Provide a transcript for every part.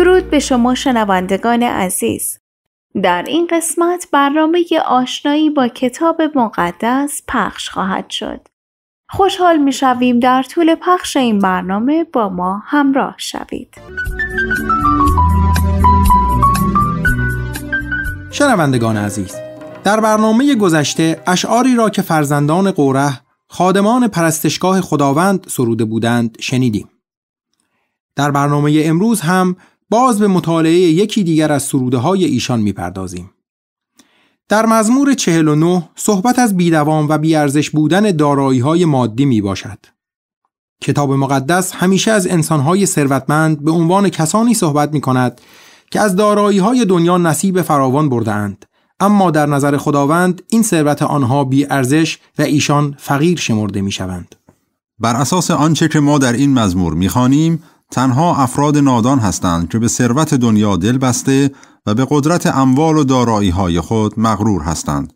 درود به شما شنوندگان عزیز در این قسمت برنامه آشنایی با کتاب مقدس پخش خواهد شد خوشحال می شویم در طول پخش این برنامه با ما همراه شوید شنوندگان عزیز در برنامه گذشته اشعاری را که فرزندان قوره خادمان پرستشگاه خداوند سروده بودند شنیدیم در برنامه امروز هم باز به مطالعه یکی دیگر از سروده های ایشان میپردازیم. در مزمور 49 صحبت از بیدوام و بیارزش بودن دارایی های مادی می باشد. کتاب مقدس همیشه از انسانهای ثروتمند به عنوان کسانی صحبت می کند که از دارایی های دنیا نصیب فراوان بردهاند اما در نظر خداوند این ثروت آنها بی ارزش و ایشان فقیر شمرده می شوند. بر اساس آنچه که ما در این مزمور می تنها افراد نادان هستند که به ثروت دنیا دل بسته و به قدرت اموال و دارایی های خود مغرور هستند.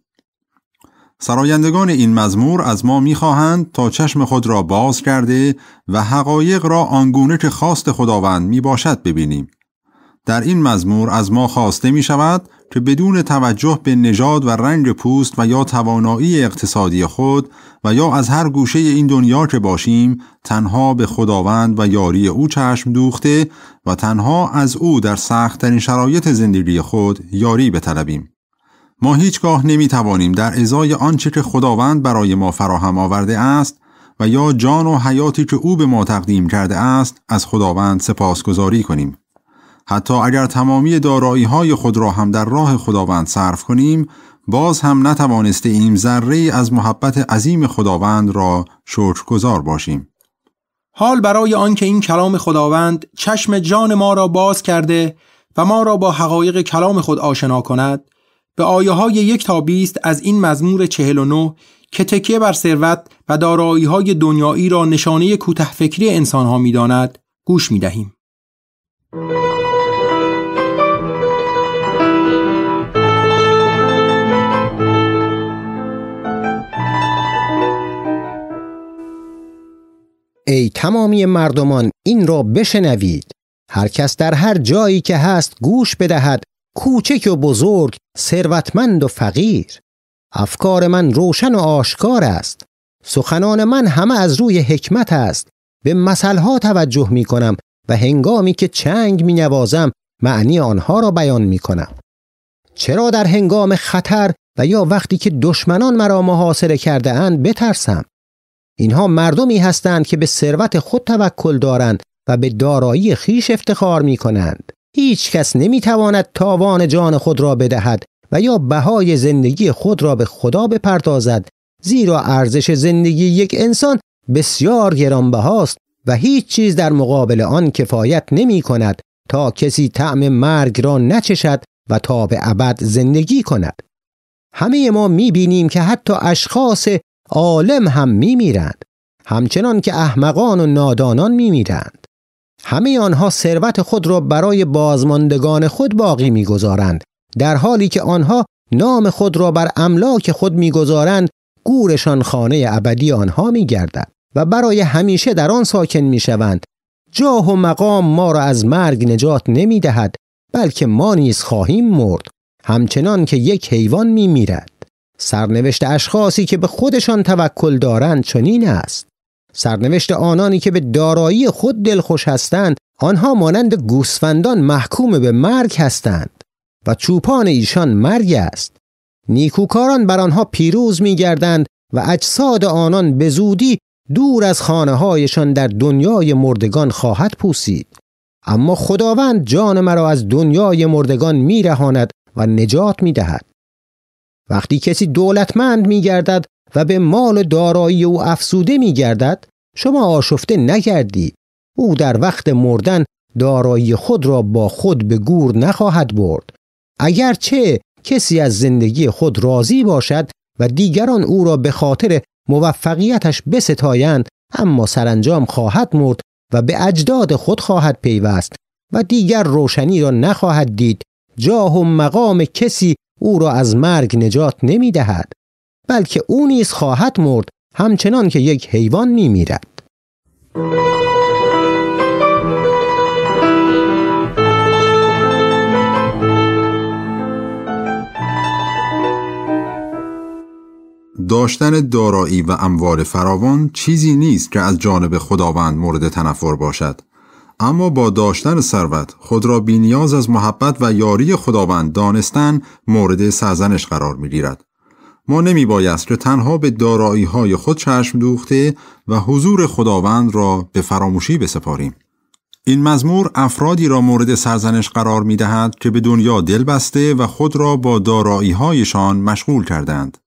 سرایندگان این مزمور از ما میخواهند تا چشم خود را باز کرده و حقایق را آنگونه که خواست خداوند می باشد ببینیم. در این مزمور از ما خواسته می شود که بدون توجه به نژاد و رنگ پوست و یا توانایی اقتصادی خود و یا از هر گوشه این دنیا که باشیم تنها به خداوند و یاری او چشم دوخته و تنها از او در سختترین شرایط زندگی خود یاری بطلبیم. ما هیچگاه نمی توانیم در ازای آنچه که خداوند برای ما فراهم آورده است و یا جان و حیاتی که او به ما تقدیم کرده است از خداوند سپاسگزاری کنیم. حتی اگر تمامی دارایی های خود را هم در راه خداوند صرف کنیم باز هم نتوانسته ایم ذره از محبت عظیم خداوند را شکرگزار باشیم حال برای آنکه این کلام خداوند چشم جان ما را باز کرده و ما را با حقایق کلام خود آشنا کند به آیه های یک تا بیست از این مزمور چهل و که تکیه بر ثروت و دارایی های دنیایی را نشانه فکری انسان ها می داند گوش می دهیم. تمامی مردمان این را بشنوید هر کس در هر جایی که هست گوش بدهد کوچک و بزرگ ثروتمند و فقیر افکار من روشن و آشکار است سخنان من همه از روی حکمت است به مسئله توجه می کنم و هنگامی که چنگ می نوازم معنی آنها را بیان می کنم چرا در هنگام خطر و یا وقتی که دشمنان مرا محاصره کرده اند بترسم اینها مردمی هستند که به ثروت خود توکل دارند و به دارایی خیش افتخار می کنند. هیچ کس نمی تواند تاوان جان خود را بدهد و یا بهای زندگی خود را به خدا بپردازد زیرا ارزش زندگی یک انسان بسیار گرانبهاست و هیچ چیز در مقابل آن کفایت نمی کند تا کسی طعم مرگ را نچشد و تا به ابد زندگی کند همه ما می بینیم که حتی اشخاص عالم هم می میرند همچنان که احمقان و نادانان می میرند همه آنها ثروت خود را برای بازماندگان خود باقی میگذارند در حالی که آنها نام خود را بر املاک خود میگذارند گورشان خانه ابدی آنها میگردد و برای همیشه در آن ساکن میشوند جاه و مقام ما را از مرگ نجات نمیدهد بلکه ما نیز خواهیم مرد همچنان که یک حیوان میمیرد سرنوشت اشخاصی که به خودشان توکل دارند چنین است سرنوشت آنانی که به دارایی خود دلخوش هستند آنها مانند گوسفندان محکوم به مرگ هستند و چوپان ایشان مرگ است نیکوکاران بر آنها پیروز میگردند و اجساد آنان به زودی دور از خانه هایشان در دنیای مردگان خواهد پوسید اما خداوند جان مرا از دنیای مردگان میرهاند و نجات میدهد وقتی کسی دولتمند می گردد و به مال دارایی او افسوده می گردد شما آشفته نگردید او در وقت مردن دارایی خود را با خود به گور نخواهد برد اگرچه کسی از زندگی خود راضی باشد و دیگران او را به خاطر موفقیتش بستایند اما سرانجام خواهد مرد و به اجداد خود خواهد پیوست و دیگر روشنی را نخواهد دید جاه و مقام کسی او را از مرگ نجات نمی دهد بلکه او نیز خواهد مرد همچنان که یک حیوان می میرد. داشتن دارایی و اموال فراوان چیزی نیست که از جانب خداوند مورد تنفر باشد اما با داشتن ثروت خود را بینیاز از محبت و یاری خداوند دانستن مورد سرزنش قرار می ما نمی بایست که تنها به دارایی های خود چشم دوخته و حضور خداوند را به فراموشی بسپاریم. این مزمور افرادی را مورد سرزنش قرار می دهد که به دنیا دل بسته و خود را با دارایی هایشان مشغول کردند.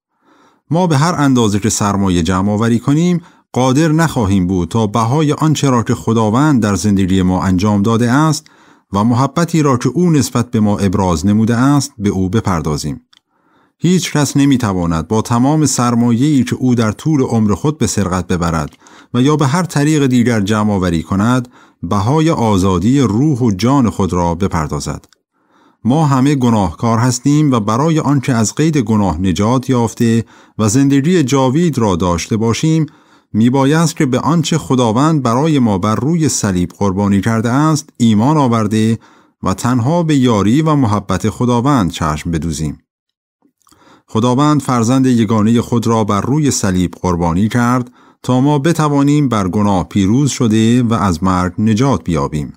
ما به هر اندازه که سرمایه جمع کنیم قادر نخواهیم بود تا بهای آنچه را که خداوند در زندگی ما انجام داده است و محبتی را که او نسبت به ما ابراز نموده است به او بپردازیم. هیچ کس تواند با تمام سرمایه‌ای که او در طول عمر خود به سرقت ببرد و یا به هر طریق دیگر جمع آوری کند بهای آزادی روح و جان خود را بپردازد. ما همه گناهکار هستیم و برای آنکه از قید گناه نجات یافته و زندگی جاوید را داشته باشیم میبایست که به آنچه خداوند برای ما بر روی صلیب قربانی کرده است ایمان آورده و تنها به یاری و محبت خداوند چشم بدوزیم. خداوند فرزند یگانه خود را بر روی صلیب قربانی کرد تا ما بتوانیم بر گناه پیروز شده و از مرگ نجات بیابیم.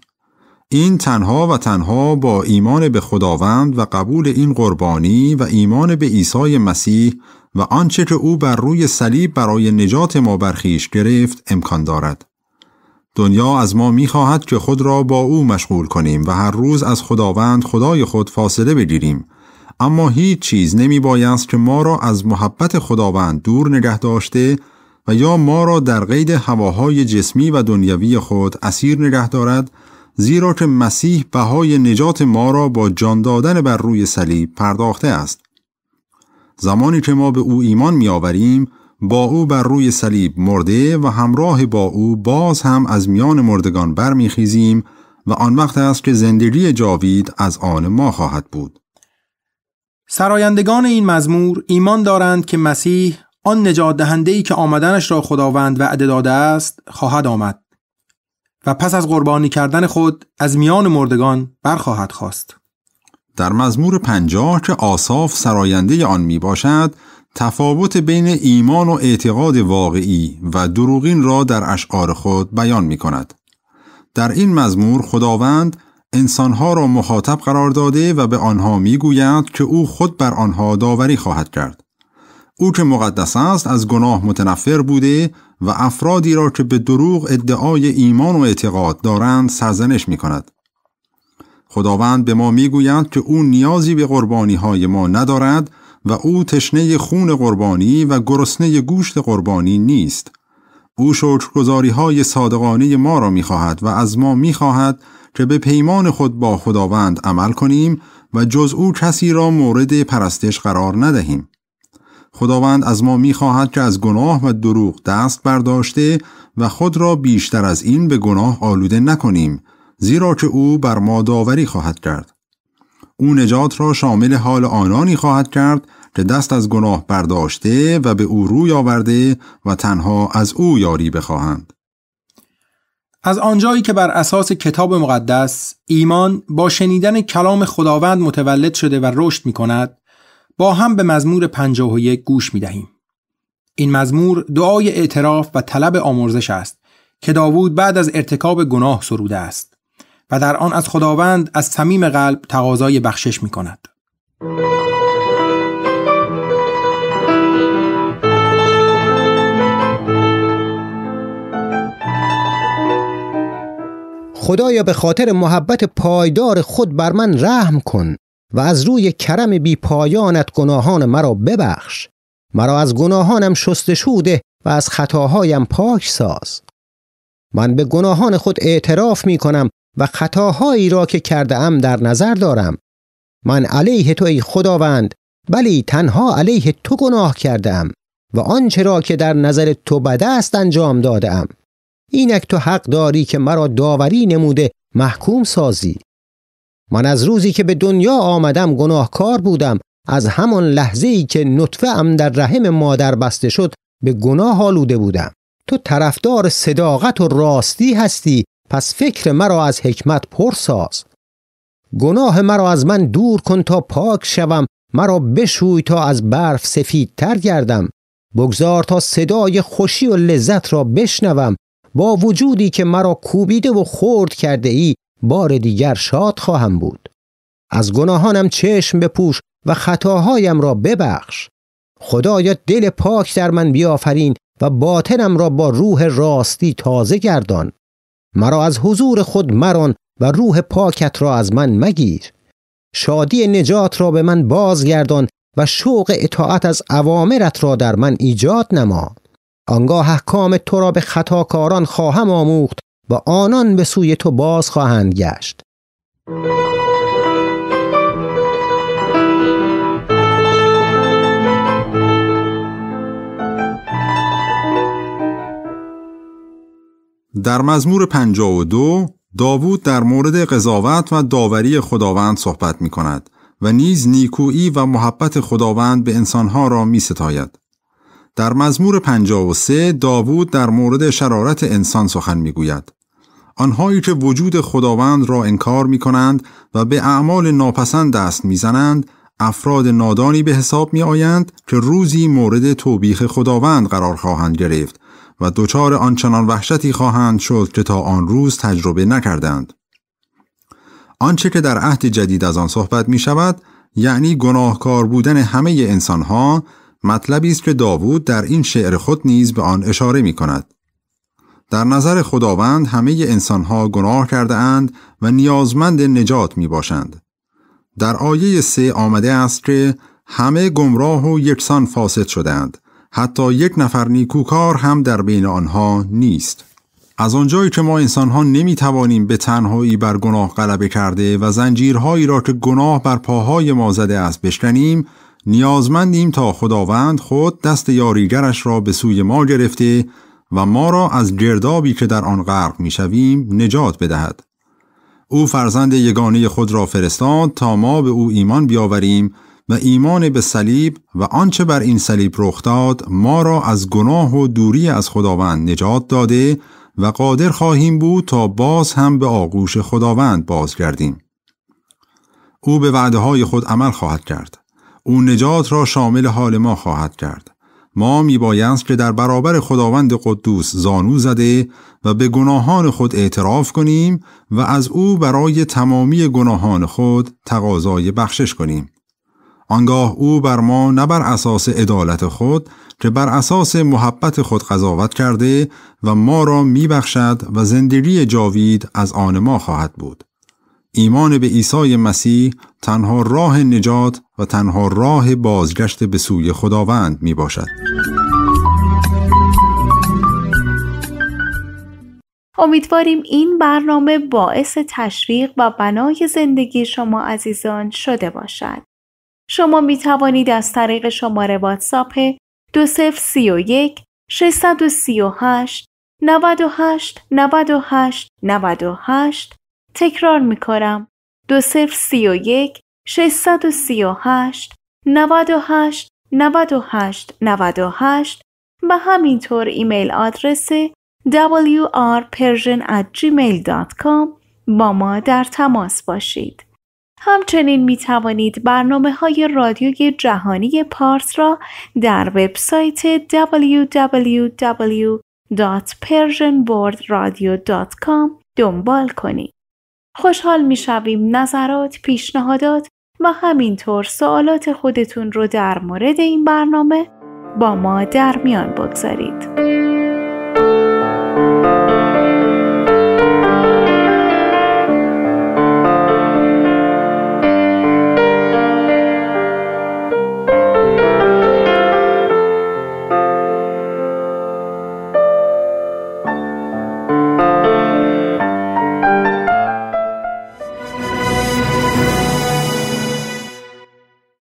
این تنها و تنها با ایمان به خداوند و قبول این قربانی و ایمان به عیسی مسیح و آنچه که او بر روی صلیب برای نجات ما برخیش گرفت امکان دارد. دنیا از ما میخواهد که خود را با او مشغول کنیم و هر روز از خداوند خدای خود فاصله بگیریم اما هیچ چیز نمی بایست که ما را از محبت خداوند دور نگه داشته و یا ما را در قید هواهای جسمی و دنیوی خود اسیر نگه دارد زیرا که مسیح بهای نجات ما را با جان دادن بر روی صلیب پرداخته است زمانی که ما به او ایمان میآوریم با او بر روی صلیب مرده و همراه با او باز هم از میان مردگان برمیخیزیم و آن وقت است که زندگی جاوید از آن ما خواهد بود سرایندگان این مزمور ایمان دارند که مسیح آن نجات دهنده ای که آمدنش را خداوند وعده داده است خواهد آمد و پس از قربانی کردن خود از میان مردگان برخواهد خواست در مزمور پنجاه که آصاف سراینده آن می باشد تفاوت بین ایمان و اعتقاد واقعی و دروغین را در اشعار خود بیان می کند. در این مزمور خداوند انسانها را مخاطب قرار داده و به آنها می گوید که او خود بر آنها داوری خواهد کرد. او که مقدس است از گناه متنفر بوده و افرادی را که به دروغ ادعای ایمان و اعتقاد دارند سرزنش می کند. خداوند به ما می گوید که او نیازی به قربانی های ما ندارد و او تشنه خون قربانی و گرسنه گوشت قربانی نیست. او شکرگزاری های صادقانه ما را می خواهد و از ما می خواهد که به پیمان خود با خداوند عمل کنیم و جز او کسی را مورد پرستش قرار ندهیم. خداوند از ما میخواهد که از گناه و دروغ دست برداشته و خود را بیشتر از این به گناه آلوده نکنیم زیرا که او بر ما داوری خواهد کرد او نجات را شامل حال آنانی خواهد کرد که دست از گناه برداشته و به او روی آورده و تنها از او یاری بخواهند از آنجایی که بر اساس کتاب مقدس ایمان با شنیدن کلام خداوند متولد شده و رشد می کند با هم به مزمور 51 گوش می دهیم. این مزمور دعای اعتراف و طلب آمرزش است که داوود بعد از ارتکاب گناه سروده است و در آن از خداوند از صمیم قلب تقاضای بخشش می کند. خدایا به خاطر محبت پایدار خود بر من رحم کن و از روی کرم بی پایانت گناهان مرا ببخش مرا از گناهانم شستشو ده و از خطاهایم پاک ساز من به گناهان خود اعتراف می کنم و خطاهایی را که کرده ام در نظر دارم من علیه تو ای خداوند بلی تنها علیه تو گناه کرده ام و آنچه را که در نظر تو بده است انجام داده ام اینک تو حق داری که مرا داوری نموده محکوم سازی من از روزی که به دنیا آمدم گناهکار بودم از همان لحظه ای که نطفه ام در رحم مادر بسته شد به گناه آلوده بودم تو طرفدار صداقت و راستی هستی پس فکر مرا از حکمت پرساز گناه مرا از من دور کن تا پاک شوم مرا بشوی تا از برف تر گردم بگذار تا صدای خوشی و لذت را بشنوم با وجودی که مرا کوبیده و خرد کرده ای بار دیگر شاد خواهم بود از گناهانم چشم بپوش و خطاهایم را ببخش خدایا دل پاک در من بیافرین و باطنم را با روح راستی تازه گردان مرا از حضور خود مران و روح پاکت را از من مگیر شادی نجات را به من بازگردان و شوق اطاعت از عوامرت را در من ایجاد نما آنگاه احکام تو را به خطاکاران خواهم آموخت و آنان به سوی تو باز خواهند گشت در مزمور 52 داوود در مورد قضاوت و داوری خداوند صحبت می کند و نیز نیکویی و محبت خداوند به انسانها را می ستاید. در مزمور 53 داوود در مورد شرارت انسان سخن می گوید آنهایی که وجود خداوند را انکار می کنند و به اعمال ناپسند دست می زنند، افراد نادانی به حساب می آیند که روزی مورد توبیخ خداوند قرار خواهند گرفت و دچار آنچنان وحشتی خواهند شد که تا آن روز تجربه نکردند. آنچه که در عهد جدید از آن صحبت می شود، یعنی گناهکار بودن همه انسانها مطلبی است که داوود در این شعر خود نیز به آن اشاره می کند. در نظر خداوند همه انسان ها گناه کرده اند و نیازمند نجات می باشند. در آیه سه آمده است که همه گمراه و یکسان فاسد شدند. حتی یک نفر نیکوکار هم در بین آنها نیست. از آنجایی که ما انسانها نمی توانیم به تنهایی بر گناه غلبه کرده و زنجیرهایی را که گناه بر پاهای ما زده است بشکنیم نیازمندیم تا خداوند خود دست یاریگرش را به سوی ما گرفته و ما را از گردابی که در آن غرق میشویم نجات بدهد او فرزند یگانه خود را فرستاد تا ما به او ایمان بیاوریم و ایمان به صلیب و آنچه بر این صلیب رخ داد ما را از گناه و دوری از خداوند نجات داده و قادر خواهیم بود تا باز هم به آغوش خداوند بازگردیم او به وعده های خود عمل خواهد کرد او نجات را شامل حال ما خواهد کرد ما میبایست که در برابر خداوند قدوس زانو زده و به گناهان خود اعتراف کنیم و از او برای تمامی گناهان خود تقاضای بخشش کنیم. آنگاه او بر ما نه بر اساس عدالت خود که بر اساس محبت خود قضاوت کرده و ما را میبخشد و زندگی جاوید از آن ما خواهد بود. ایمان به عیسی مسیح تنها راه نجات و تنها راه بازگشت به سوی خداوند می باشد. امیدواریم این برنامه باعث تشویق و بنای زندگی شما عزیزان شده باشد. شما می توانید از طریق شماره واتساپ 2031 638 98 98 98 تکرار می کنم دو صفر سی و یک و سی و هشت نود و هشت نود و هشت هشت و همینطور ایمیل آدرس wrpersian@gmail.com با ما در تماس باشید. همچنین می توانید برنامه های رادیوی جهانی پارس را در وبسایت www.persianboardradio.com دنبال کنید. خوشحال میشویم نظرات، پیشنهادات و همینطور سوالات خودتون رو در مورد این برنامه با ما در میان بگذارید.